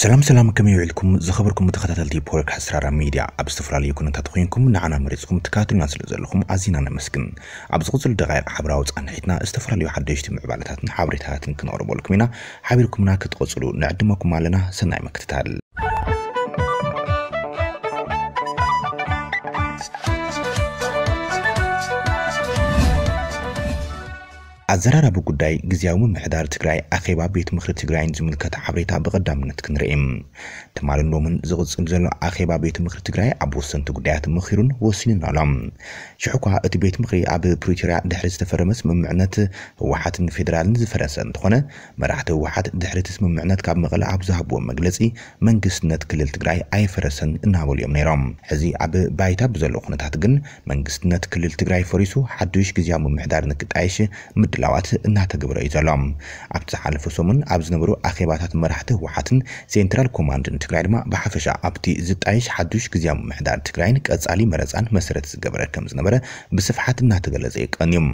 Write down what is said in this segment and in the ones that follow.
سلام سلام كمي يعلكم زخبركم متخطط لدي بورك حسرارة ميديا أبستفرالي يكون تطخينكم نعنا مريضكم تكاتل ناصل زلكم عزينا نمسكن أبزغوز الدغير حبراوز أنحيتنا استفرالي وحدش تيم عبالتاتن حابريتاتن كنور بولك مينا ناكت غزلو نعدمكم علينا سناي مكتتال ኣዘራረቢ ጉዳይ ግዜያዊ ምምሕዳር ትግራይ ኣኼባ ቤት ምክሪ ትግራይን ዝምልከት ሓበሬታ ብቐዳምነት ክንርኢ ተማልን ሎምን ዝቕፅል ዘሎ ኣኼባ ቤት ምክሪ ትግራይ ኣብ ወሰንቲ ጉዳያት መኺሩን ወሲኑን ኣሎም ሽሑ ኳ እቲ ቤት ምክሪ ኣብ ፕሪቶርያ ድሕሪ ዝተፈረመ ስምምዕነት ህወሓትን ፌደራልን ዝፈረሰ እንትኾነ መራሕቲ ህወሓት ድሕሪ እቲ ስምምዕነት ካብ መቐለ ኣብ ዝሃብዎ መግለፂ መንግስትነት ክልል ትግራይ ኣይፈረሰን እናበሉ እዮም ነይሮም ሕዚ ኣብ ባይታ ብዘሎ ኩነታት ግን መንግስትነት ክልል ትግራይ ፈሪሱ ሓዱሽ ግዜያዊ ምምሕዳር ንክጣይሽ ምድ ምድላዋት እናተግብረ እዩ ዘሎ ኣብቲ ዝሓለፈ ሰሙን ኣብ ዝነበሩ ኣኼባታት መራሕቲ ህወሓትን ሴንትራል ኮማንድን ትግራይ ድማ ብሓፈሻ ኣብቲ ዝጣየሽ ሓዱሽ ግዝያዊ ምምሕዳር ትግራይን ቀጻሊ መረፃን መሰረት ዝገበረ ከም ዝነበረ ብስፍሓት እናተገለጸ ይቀንዮም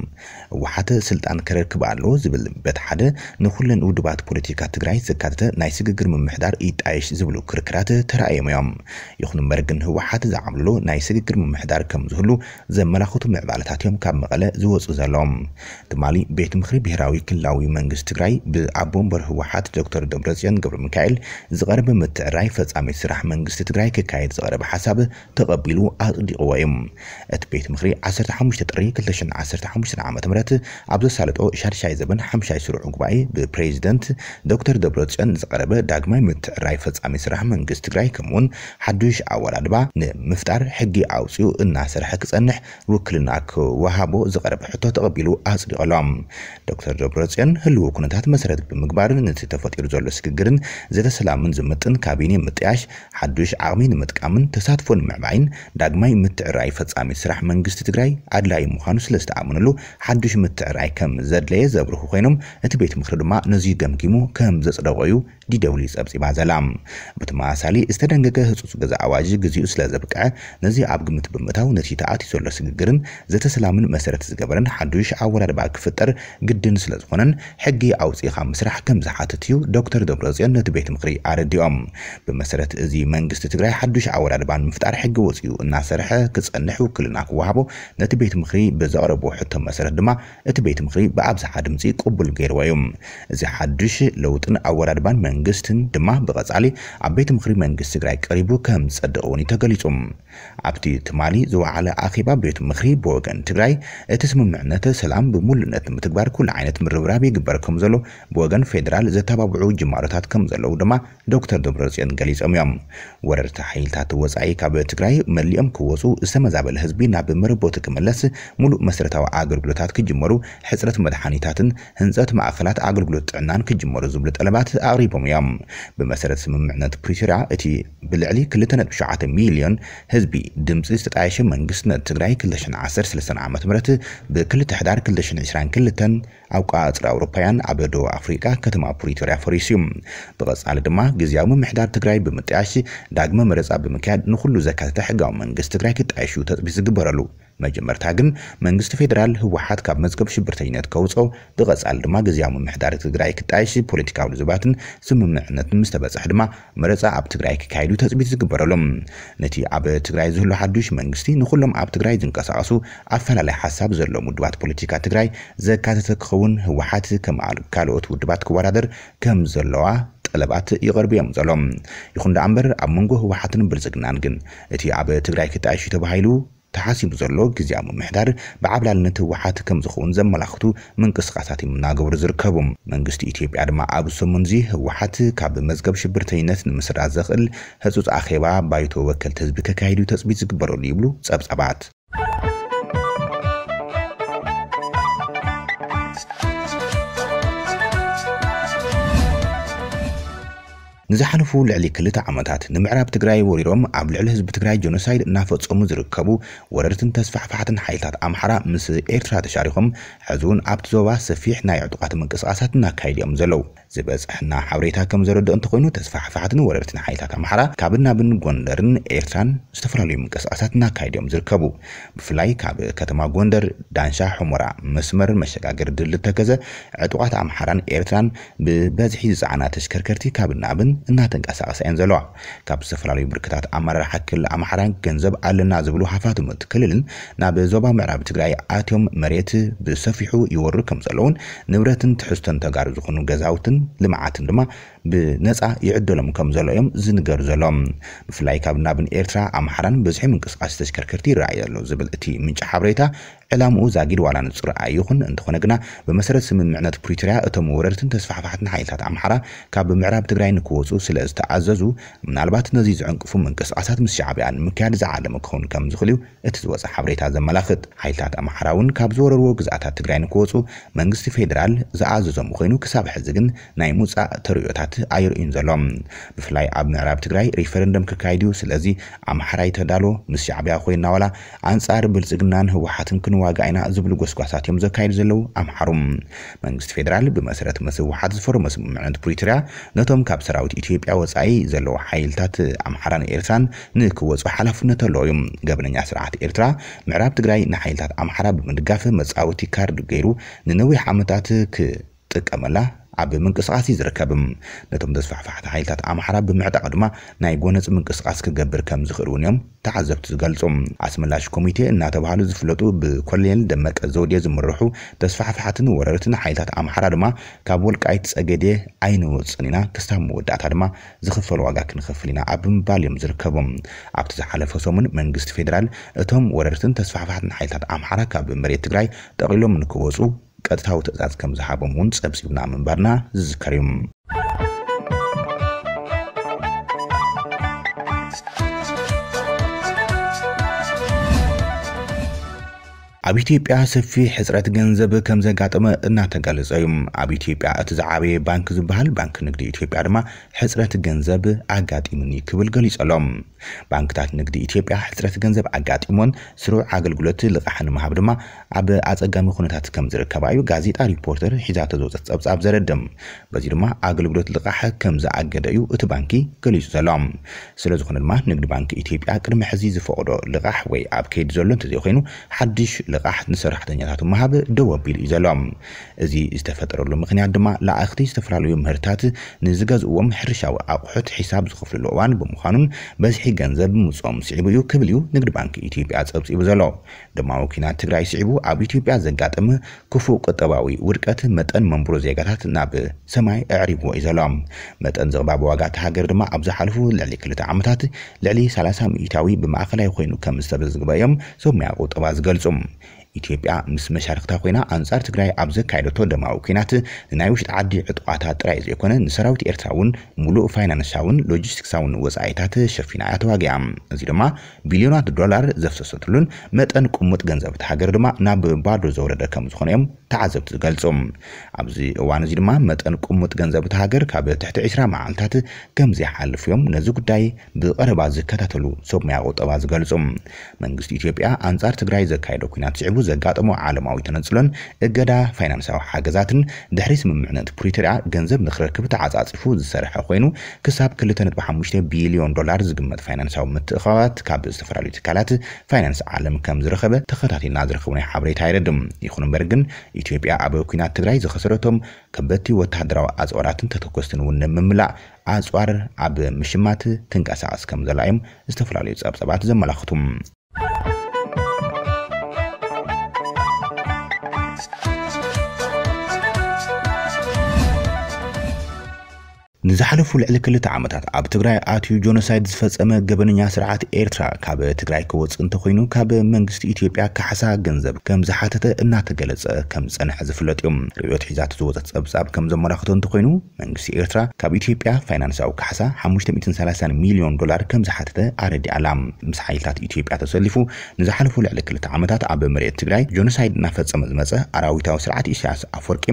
ህወሓት ስልጣን ከረክብ ኣለዎ ዝብል በት ሓደ ንኩለን ውድባት ፖለቲካ ትግራይ ዘካተተ ናይ ስግግር ምምሕዳር ይጣየሽ ዝብሉ ክርክራት ተረኣዮም እዮም ይኹን እምበር ግን ህወሓት ዝዓምልሎ ናይ ስግግር ምምሕዳር ከም ዝህሉ ዘመላኽቱ ምዕባለታት እዮም ካብ መቐለ ዝወፁ ዘሎም ትማሊ ቤት ምክሪ ብሔራዊ ክልላዊ መንግስት ትግራይ ብኣቦ ወንበር ህወሓት ዶክተር ደብረፅዮን ገብረ ሚካኤል ዝቐረበ ምትዕራይ ፈፃሚ ስራሕ መንግስቲ ትግራይ ክካየድ ዝቐረበ ሓሳብ ተቐቢሉ ኣጽዲቕዎ እዩ እቲ ቤት ምክሪ 15 ጥሪ 2015 ዓ ም ኣብ ዘሳለጦ ሻድሻይ ዘበን ሓምሻይ ስሩዕ ጉባኤ ብፕሬዚደንት ዶክተር ደብረፅዮን ዝቐረበ ዳግማይ ምትዕራይ ፈፃሚ ስራሕ መንግስቲ ትግራይ ከምኡውን ሓዱሽ ኣወዳድባ ንምፍጣር ሕጊ ኣውፅኡ እናሰርሐ ክጸንሕ ውክልና ክወሃቦ ዝቐረበ ሕቶ ተቐቢሉ ኣጽዲቐሎም ዶክተር ደብረጽዮን ህልው ኩነታት መሰረት ብምግባር ነቲ ተፈጢሩ ዘሎ ስግግርን ዘተሰላምን ዝምጥን ካቢኔ ምጥያሽ ሓዱሽ ዓቕሚ ንምጥቃምን ተሳትፎ ንምዕባይን ዳግማይ ምትዕራይ ፈጻሚ ስራሕ መንግስቲ ትግራይ ኣድላይ ምዃኑ ስለ ዝተኣመነሉ ሓዱሽ ምትዕርራይ ከም ዘድለየ ዘብርሁ ኮይኖም እቲ ቤት ምክሪ ድማ ነዚ ገምጊሙ ከም ዘጽደቐዩ دی دولیس ابزی بازلام. بتماسالی استرنگه هسوس جز عواجی جزیوس لازبکه نزی عبق متبمته و نتیجه عاتی سرلس گرن زت سلامن مسیرت زجبرن حدوش عوار بعد فتر جدن سلاز خنن حقی عوضی خام مسرح کم زحاتیو دکتر دبرازیان نتبهت مقری عردیام. به مسیرت ازی منجست تجرای حدوش عوار بعد مفتر حق وزیو ناصرحه کس النحو کل ناقوابو نتبهت مقری بزارب و حتی مسیرت دما نتبهت مقری بعض حدمزی قبول غیر ویم. زحاتش لوتن عوار بعد من መንግስትን ድማ ብቐጻሊ ኣብ ቤት ምኽሪ መንግስቲ ትግራይ ቀሪቡ ከም ዝጸደቐውን እውን ተገሊጹ ኣብቲ ትማሊ ዝወዕለ ኣኼባ ቤት ምኽሪ ብወገን ትግራይ እቲ ስምምዕነት ሰላም ብምሉእነት ምትግባር ኩሉ ዓይነት ምርብራብ ይግበር ከም ዘሎ ብወገን ፌደራል ዘተባብዑ ጅማሮታት ከም ዘለዉ ድማ ዶክተር ደብረፅዮን ገሊፆም እዮም ወረርቲ ሓይልታት ወፃኢ ካብ ትግራይ መሊኦም ክወፁ ዝተመዛበለ ህዝቢ ናብ መረቦቱ ክመለስ ሙሉእ መሰረታዊ ኣገልግሎታት ክጅመሩ ሕፅረት መድሓኒታትን ህንፀት ማእኸላት ኣገልግሎት ጥዕናን ክጅመሩ ዝብሉ ጠለባት ኣቕሪቦም መሙያም ብመሰረት ስምምዕነት ፕሪቶሪያ እቲ ብልዕሊ 2.9 ሚልዮን ህዝቢ ድምፂ ዝተጣየሸ መንግስትነት ትግራይ 2013 ዓ ም ብ2 ሕዳር 2022 ኣብ ቋፅሪ ኣውሮፓውያን ኣብ ደቡብ ኣፍሪቃ ከተማ ፕሪቶሪያ ፈሪስ እዩ ብቐጻሊ ድማ ግዜያዊ ምምሕዳር ትግራይ ብምጥያሽ ዳግመ መረፃ ብምክያድ ንኩሉ ዘካተተ ሕጋዊ መንግስቲ ትግራይ ክጣየሽ ተፅቢት ዝግበረሉ መጀመርታ ግን መንግስቲ ፌደራል ህወሓት ካብ መዝገብ ሽብርተኝነት ከውፆ ብቐፃሊ ድማ ግዝያዊ ምምሕዳር ትግራይ ክጣየሽ ፖለቲካዊ ልዝባትን ስምምዕነት ምስ ተበፅሕ ድማ መረፃ ኣብ ትግራይ ክካይዱ ተፅቢት ዝግበረሎም ነቲ ኣብ ትግራይ ዝህሉ ሓዱሽ መንግስቲ ንኩሎም ኣብ ትግራይ ዝንቀሳቐሱ ኣፈላላይ ሓሳብ ዘሎ ውድባት ፖለቲካ ትግራይ ዘካተተ ክኸውን ህወሓት ከም ካልኦት ውድባት ክወዳደር ከም ዘለዋ ጠለባት ይቐርቡ እዮም ዘሎም ይኹን ዳኣ እምበር ኣብ መንጎ ህወሓትን ብልፅግናን ግን እቲ ኣብ ትግራይ ክጣየሽ ተባሂሉ ተሓሲቡ ዘሎ ግዜያዊ ምምሕዳር ብዓብላልነት ህወሓት ከም ዝኸውን ዘመላኽቱ ምንቅስቃሳት እዮም እናገብሩ ዝርከቡ መንግስቲ ኢትዮጵያ ድማ ኣብ ሰሙን እዚ ህወሓት ካብ መዝገብ ሽብርተኝነት ንምስራት ዘኽእል ህፁፅ ኣኼባ ባይቶ ወከልቲ ህዝቢ ከካይዱ ተፅቢት ዝግበረሉ ይብሉ ጸብጸባት ንዝሓለፉ ልዕሊ ክልተ ዓመታት ንምዕራብ ትግራይ ወሪሮም ኣብ ልዕሊ ህዝቢ ትግራይ ጀኖሳይድ እናፈፀሙ ዝርከቡ ወረርትን ተስፋሕፋሕትን ሓይልታት ኣምሓራ ምስ ኤርትራ ተሻሪኾም ሕዚ እውን ኣብቲ ዞባ ሰፊሕ ናይ ዕጡቃት ምንቅስቃሳት እናካይድ እዮም ዘለው ዝበፅሕና ሓበሬታ ከም ዘረድኦ እንተኮይኑ ተስፋሕፋሕትን ወረርትን ሓይልታት ኣምሓራ ካብ ናብን ጎንደርን ኤርትራን ዝተፈላለዩ ምንቅስቃሳት እናካይድ እዮም ዝርከቡ ብፍላይ ካብ ከተማ ጎንደር ዳንሻ ሑመራ መስመር መሸጋገር ድልድል ተከዘ ዕጡቃት ኣምሓራን ኤርትራን ብበዝሒ ዝፀዓና ተሽከርከርቲ ካብ ናብን እናተንቀሳቐሳእየን ዘለዋ ካብ ዝተፈላለዩ ምልክታት ኣመራርሓ ክልል ኣምሓራን ገንዘብ ኣለና ዝብሉ ሃፋት ክልልን ናብ ዞባ ምዕራብ ትግራይ ኣትዮም መሬት ብሰፊሑ ይወርድ ከም ዘለውን ንብረትን ትሕዝቶን ተጋሩ ዝኾኑ ገዛውትን ልምዓትን ድማ ብነፃ ይዕደሎም ከም ዘሎ እዮም ዝንገሩ ዘሎም ብፍላይ ካብ ናብን ኤርትራ ኣምሓራን ብዙሒ ምንቅስቃስ ተሽከርከርቲ ይረኣዩ ኣሎ ዝብል እቲ ምንጭ ሓበሬታ ዕላምኡ ዛጊድ ዋላ ንፅር ኣይኹን እንትኾነ ግና ብመሰረት ስምምዕነት ፕሪቶርያ እቶም ወረድትን ተስፋሕፋሕትን ሓይልታት ኣምሓራ ካብ ብምዕራብ ትግራይ ንክወፁ ስለ ዝተኣዘዙ ምናልባት ነዚ ዝዕንቅፉ ምንቅስቃሳት ምስ ሻዕብያ ንምክያድ ዝዓለመ ክኸውን ከም ዝኽእል እዩ እቲ ዝወፅእ ሓበሬታ ዘመላኽት ሓይልታት ኣምሓራ እውን ካብ ዝወረርዎ ግዝኣታት ትግራይ ንክወፁ መንግስቲ ፌደራል ዝኣዘዞም ኮይኑ ክሳብ ሕዚ ግን ናይ ምውፃእ ተርዮታት ኣይርእዩን ዘሎም ብፍላይ ኣብ ምዕራብ ትግራይ ሪፈረንደም ክካየድ እዩ ስለዚ ኣምሓራይ ተዳሎ ምስ ሻዕብያ ኮይና ዋላ ኣንጻር ብልፅግናን ህወሓትን ክንዋጋ ኢና ዝብሉ ጎስጓሳት እዮም ዘካይዱ ዘለው ኣምሓሩ መንግስቲ ፌደራል ብመሰረት መስ ህወሓት ዝፈረመ ስምምዕነት ፕሪቶርያ ነቶም ካብ ሰራዊት ኢትዮጵያ ወፃኢ ዘለዎ ሓይልታት ኣምሓራን ኤርትራን ንክወፁ ሓላፍነት ኣለዎ እዩ ገበነኛ ስርዓት ኤርትራ ምዕራብ ትግራይ ንሓይልታት ኣምሓራ ብምድጋፍ መፃወቲ ካርድ ገይሩ ንነዊሕ ዓመታት ክጥቀመላ ኣብ ምንቅስቃስ እዩ ዝርከብ ነቶም ተስፋሕፋሕቲ ሓይልታት ኣምሓራ ብምዕጣቕ ድማ ናይ ጎነፅ ምንቅስቃስ ክገብር ከም ዝኽእል እውን እዮም ተዓዘብቲ ዝገልፁ ኣስመላሽ ኮሚቴ እናተባሃሉ ዝፍለጡ ብኮሎኔል ደመቀ ዘውድየ ዝምርሑ ተስፋሕፋሕትን ወረርትን ሓይልታት ኣምሓራ ድማ ካብ ወልቃይት ፀገዴ ኣይንወፅን ኢና ክሳብ መወዳእታ ድማ ዝኽፈል ዋጋ ክንኽፍል ኢና ኣብ ምባል እዮም ዝርከቦም ኣብቲ ዝሓለፈ ሰሙን መንግስቲ ፌደራል እቶም ወረርትን ተስፋሕፋሕትን ሓይልታት ኣምሓራ ካብ መሬት ትግራይ ጠቂሎም ንክወፁ ቀጥታው ትእዛዝ ከም ዝሃቦም እውን ፀብፂብና ምንባርና ዝዝከር እዩ أبيتي بأس في حسرة جنزب كم زجاج ما نتجالس أيوم أبيتي بأس عبي بنك زبال بنك نقدي إثيوبيا ما حضرت جنزب عقد إيماني قبل جليس ألم بنك تات نقدي إثيوبيا حضرت جنزب عقد إيمان سر عقل قلت لقحن ما عب از عب خونه تا کم زر كبايو جازيت أريبورتر حجات دوست أبز ابز الدم بازی ما عقل قلت لقح کم كم زعقد ات بانکی جليس آلام سر خن ما نقدي بنك إثيوبيا كرم محزیز فقرا لقح وی عب کد زلنت زيخينو حدش ልቓሕ ንሰራሕተኛታት ምሃብ ደው ኣቢሉ እዩ ዘሎ እዚ ዝተፈጠረሉ ምክንያት ድማ ለኣኽቲ ዝተፈላለዩ ምህርታት ንዝገዝእዎም ሕርሻዊ ኣቑሑት ሒሳብ ዝኽፍልሉ እዋን ብምዃኑን በዝሒ ገንዘብ ምፅኦም ስዒቡ እዩ ክብል እዩ ንግዲ ባንኪ ኢትዮጵያ ፀብፂቡ ዘሎ ድማ ወኪናት ትግራይ ስዒቡ ኣብ ኢትዮጵያ ዘጋጥም ክፉእ ቁጠባዊ ውድቀት መጠን መንብሮ ዜጋታት ናብ ሰማይ ኣዕሪብዎ እዩ ዘሎ መጠን ዝቕባብ ዋጋ እቲ ሃገር ድማ ኣብ ዝሓለፉ ልዕሊ ክልተ ዓመታት ልዕሊ 30 ሚእታዊ ብማእኸላይ ኮይኑ ከም ዝተመዝግበ እዮም ሰማያ ቁጠባ ዝገልጹ ኢትዮጵያ ምስ መሻርክታ ኮይና ኣንጻር ትግራይ ኣብ ዘካየደቶ ደማዊ ኩናት ንናይ ውሽጢ ዓዲ ዕጡቃታ ጥራይ ዘይኮነ ንሰራዊት ኤርትራ እውን ሙሉእ ፋይናንሳውን ሎጂስቲክሳውን ወፃኢታት ሸፊና እያ ተዋጊያ እዚ ድማ ቢልዮናት ዶላር ዘፍሰሰትሉን መጠን ቁሙጥ ገንዘብ ሃገር ድማ ናብ ባዶ ዘወረደ ከም ዝኾነ እዮም ተዓዘብቲ ዝገልጹ ኣብዚ እዋን እዚ ድማ መጠን ቁሙጥ ገንዘብ ሃገር ካብ ትሕቲ 20 መዓልትታት ከም ዘይሓልፍ እዮም ነዚ ጉዳይ ብቀረባ ዝከታተሉ ሰብ ሞያ ቁጠባ ዝገልጹ መንግስቲ ኢትዮጵያ ኣንጻር ትግራይ ዘካየደ ኩናት ስዕቡ ዘጋጥሞ ዓለማዊ ተነፅሎን እገዳ ፋይናንሳዊ ሓገዛትን ድሕሪ ስምምዕነት ፕሪቶርያ ገንዘብ ንክረክብ ተዓፃፅፉ ዝሰርሐ ኮይኑ ክሳብ 25 ቢልዮን ዶላር ዝግመት ፋይናንሳዊ ምትእኸባት ካብ ዝተፈላለዩ ትካላት ፋይናንስ ዓለም ከም ዝረኸበ ተኸታቲልና ዝረኽቡ ናይ ሓበሬታ ኣይረድም ይኹን እምበር ግን ኢትዮጵያ ኣብ ኩናት ትግራይ ዝኸሰረቶም ከበድቲ ወታደራዊ ኣፅዋራትን ተተኮስትን እውን ንምምላእ ኣፅዋር ኣብ ምሽማት ትንቀሳቀስ ከም ዘላ እዮም ዝተፈላለዩ ፀብፀባት ዘመላኽቱ። ንዝሓለፉ ልዕሊ ክልተ ዓመታት ኣብ ትግራይ ኣትዩ ጆኖሳይድ ዝፈፀመ ገበነኛ ስርዓት ኤርትራ ካብ ትግራይ ክወፅእ እንተኮይኑ ካብ መንግስቲ ኢትዮጵያ ካሓሳ ገንዘብ ከም ዝሓተተ እናተገለፀ ከም ዝፀንሐ ዝፍለጥ እዮም ርዮት ሒዛት ዝወፀት ፀብጻብ ከም ዘመላክቶ እንተኮይኑ መንግስቲ ኤርትራ ካብ ኢትዮጵያ ፋይናንሳዊ ካሓሳ 530 ሚልዮን ዶላር ከም ዝሓተተ ኣረዲ ኣላ ምስ ሓይልታት ኢትዮጵያ ተሰሊፉ ንዝሓለፉ ልዕሊ ክልተ ዓመታት ኣብ መሬት ትግራይ ጆኖሳይድ እናፈፀመ ዝመፀ ኣራዊታዊ ስርዓት ኢሳያስ ኣፈወርቂ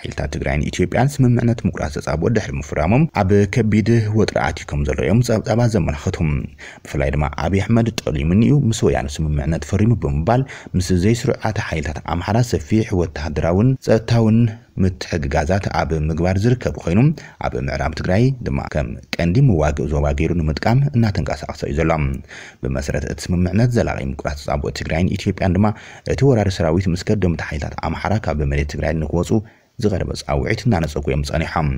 ሓይልታት ትግራይን ኢትዮጵያን ስምምዕነት ምቁራፅ ተፃብኦ ድሕሪ ምፍራሞም ኣብ ከቢድ ወጥራኣት እዩ ከም ዘሎ እዮም ጸብጻባት ዘመላኽቱም ብፍላይ ድማ ኣብዪ ኣሕመድ ጠቕሊሙኒ እዩ ምስ ወያነ ስምምዕነት ፈሪሙ ብምባል ምስ ዘይስርዓተ ሓይልታት ኣምሓራ ሰፊሕ ወተሃደራውን ፀጥታውን ምትሕግጋዛት ኣብ ምግባር ዝርከብ ኮይኑ ኣብ ምዕራብ ትግራይ ድማ ከም ቀንዲ ምዋግእ ዞባ ገይሩ ንምጥቃም እናተንቀሳቀሰ እዩ ዘሎ ብመሰረት እቲ ስምምዕነት ዘላቂ ምቁራት ፀብኦ ትግራይን ኢትዮጵያን ድማ እቲ ወራሪ ሰራዊት ምስ ከደምቲ ሓይልታት ኣምሓራ ካብ መሬት ትግራይ ንክወፁ ዝቐረበ ፃውዒት እናነፀጉ እዮም ፀኒሖም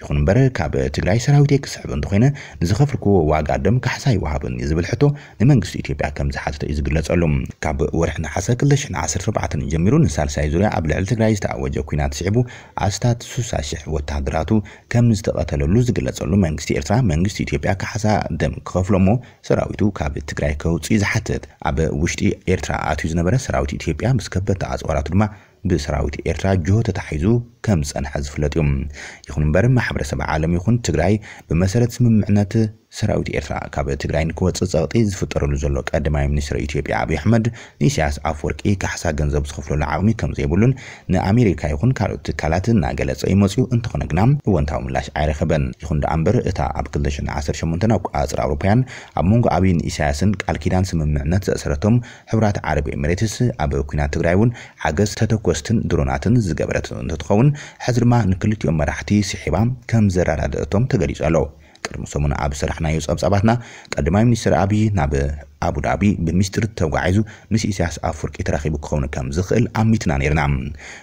ይኹን እምበር ካብ ትግራይ ሰራዊተይ ክስሕብ እንተኮይነ ንዝኸፍርክዎ ዋጋ ደም ካሕሳ ይወሃብን ዝብል ሕቶ ንመንግስቲ ኢትዮጵያ ከም ዝሓተተ እዩ ዝግለጸሉ ካብ ወርሒ ነሓሰ 214 ጀሚሩ ንሳልሳይ ዙርያ ኣብ ልዕሊ ትግራይ ዝተኣወጀ ኩናት ስዒቡ ኣስታት 6ሳ 60,000 ወታሃደራቱ ከም ዝተቐተለሉ ዝግለጸሉ መንግስቲ ኤርትራ መንግስቲ ኢትዮጵያ ካሓሳ ደም ክኸፍሎ ሞ ሰራዊቱ ካብ ትግራይ ከውፅኢ ዝሓትት ኣብ ውሽጢ ኤርትራ ኣትዩ ዝነበረ ሰራዊት ኢትዮጵያ ምስ ከበድቲ ኣፅዋራቱ ድማ بسراويت إيرترا جو تتحيزو كمس أنحز فلتيوم يخون مبارم محبرة سبع عالم يخون تقرأي بمسارة سمم معنات ሰራዊት ኤርትራ ካብ ትግራይ ንክወፅእ ፀቕጢ ዝፍጠረሉ ዘሎ ቀዳማይ ሚኒስትር ኢትዮጵያ ኣብዪ ኣሕመድ ንኢሳያስ ኣፈወርቂ ካሕሳ ገንዘብ ዝኸፍለሉ ዓቕሚ ከም ዘይብሉን ንኣሜሪካ ይኹን ካልኦት ትካላት እናገለፀ ይመፅኡ እንተኾነ ግና እወንታዊ ምላሽ ኣይረኸበን። ይኹን ዳኣ እምበር እታ ኣብ 218 ኣቆፃፅራ ኣውሮፓውያን ኣብ መንጎ ኣብይን ንእስያስን ቃል ኪዳን ስምምዕነት ዘእሰረቶም ሕብራት ዓረብ ኤምሬትስ ኣብ ኩናት ትግራይ እውን ሓገዝ ተተኮስትን ድሮናትን ዝገበረት እንትትኸውን ሕዚ ድማ ንክልቲኦም መራሕቲ ስሒባ ከም ዘረዳድእቶም ተገሊጹ ኣሎ። ቅድሚ ሰሙን ኣብ ስራሕናዮ ፀብፃባትና ቀዳማይ ሚኒስትር ኣብዪ ናብ ኣቡዳቢ ብሚኒስትሪ ተጓዒዙ ምስ ኢሳያስ ኣፍወርቂ ተራኺቡ ክኸውን ከም ዝኽእል ኣሚትና ነርና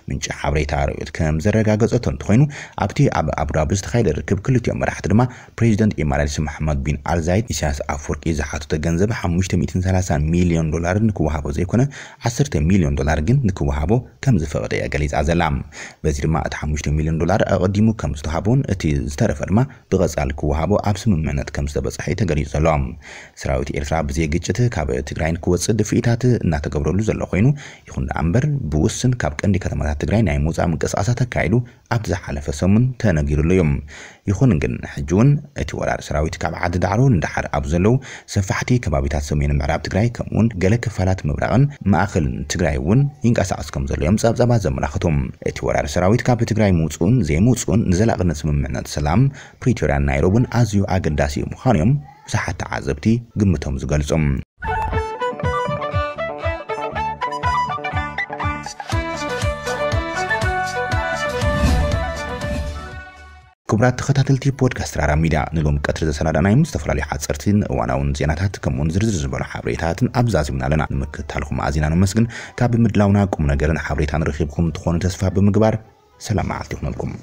ምንጪ ሓበሬታ ርእዮት ከም ዘረጋገፀቶ እንተኮይኑ ኣብቲ ኣብ ኣቡዳቢ ዝተካየደ ርክብ ክልቲኦም መራሕቲ ድማ ፕሬዚደንት ኤማርያልሲ መሓመድ ቢን ኣልዛይድ ኢሳያስ ኣፍወርቂ ዝሓተተ ገንዘብ 530 ሚልዮን ዶላር ንክወሃቦ ዘይኮነ 10 ሚልዮን ዶላር ግን ንክወሃቦ ከም ዝፈቐደ እያ ገሊፃ ዘላ በዚ ድማ እቲ 5 ሚልዮን ዶላር ኣቐዲሙ ከም ዝተሃቦን እቲ ዝተረፈ ድማ ብቐፃል ክወሃቦ ኣብ ስምምዕነት ከም ዝተበፅሐ ተገሊፁ ዘሎ ሰራዊት ኤርትራ ብዘይግ ግጭት ካብ ትግራይን ክወፅእ ድፍኢታት እናተገብረሉ ዘሎ ኮይኑ ይኹን ዳኣ እምበር ብውስን ካብ ቀንዲ ከተማታት ትግራይ ናይ ምውፃእ ምንቅስቃሳት ኣካይዱ ኣብ ዝሓለፈ ሰሙን ተነጊሩሉ እዮም ይኹን ግን ሕጂ እውን እቲ ወራር ሰራዊት ካብ ዓዲ ዳዕሮ እንዳሓር ኣብ ዘለው ሰፋሕቲ ከባቢታት ሰሜን ምዕራብ ትግራይ ከምኡውን ገለ ክፋላት ምብራቕን ማእኸልን ትግራይ እውን ይንቀሳቀስ ከም ዘሎ እዮም ጸብጻባት ዘመላኽቶም እቲ ወራር ሰራዊት ካብ ትግራይ ምውፅኡን ዘይምውፅኡን ንዘላቕነት ስምምዕነት ሰላም ፕሪቶርያን ናይሮብን ኣዝዩ ኣገዳሲ እዩ ምዃኑ እዮም ብዙሓት ተዓዘብቲ ግምቶም ዝገልጾም ክቡራት ተኸታተልቲ ፖድካስት ራራ ሚድያ ንሎም ቀትሪ ዘሰናዳናዮም ዝተፈላለዩ ሓፀርትን እዋናውን ዜናታት ከምኡውን ዝርዝር ዝበሉ ሓበሬታትን ኣብዛዚምና ኣለና ንምክታልኩም ኣዚና ንመስግን ካብ ብምድላውና ቁም ነገርን ሓበሬታን ረኺብኩም ትኾኑ ተስፋ ብምግባር ሰላም መዓልቲ ይኹነልኩም